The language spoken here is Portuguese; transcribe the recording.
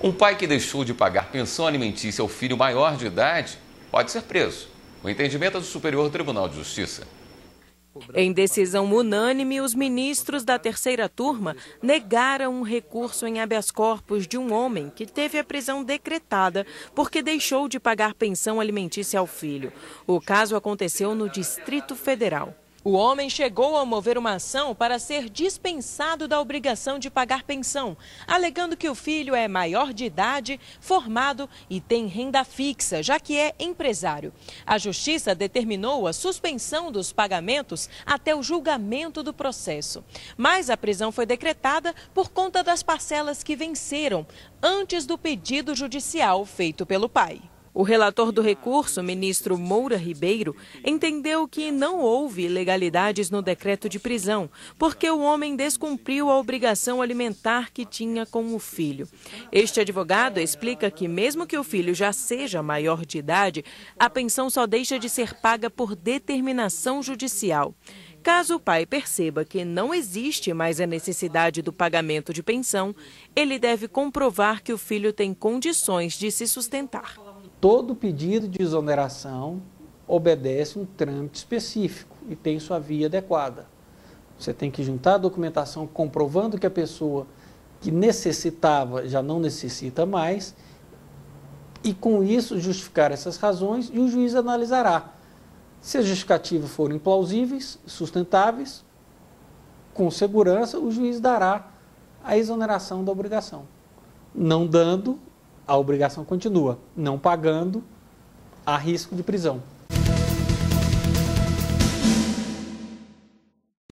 Um pai que deixou de pagar pensão alimentícia ao filho maior de idade pode ser preso. O entendimento é do Superior Tribunal de Justiça. Em decisão unânime, os ministros da terceira turma negaram um recurso em habeas corpus de um homem que teve a prisão decretada porque deixou de pagar pensão alimentícia ao filho. O caso aconteceu no Distrito Federal. O homem chegou a mover uma ação para ser dispensado da obrigação de pagar pensão, alegando que o filho é maior de idade, formado e tem renda fixa, já que é empresário. A justiça determinou a suspensão dos pagamentos até o julgamento do processo. Mas a prisão foi decretada por conta das parcelas que venceram antes do pedido judicial feito pelo pai. O relator do recurso, ministro Moura Ribeiro, entendeu que não houve ilegalidades no decreto de prisão, porque o homem descumpriu a obrigação alimentar que tinha com o filho. Este advogado explica que, mesmo que o filho já seja maior de idade, a pensão só deixa de ser paga por determinação judicial. Caso o pai perceba que não existe mais a necessidade do pagamento de pensão, ele deve comprovar que o filho tem condições de se sustentar. Todo pedido de exoneração obedece um trâmite específico e tem sua via adequada. Você tem que juntar a documentação comprovando que a pessoa que necessitava já não necessita mais e com isso justificar essas razões e o juiz analisará. Se as justificativas forem plausíveis, sustentáveis, com segurança, o juiz dará a exoneração da obrigação. Não dando, a obrigação continua, não pagando, há risco de prisão.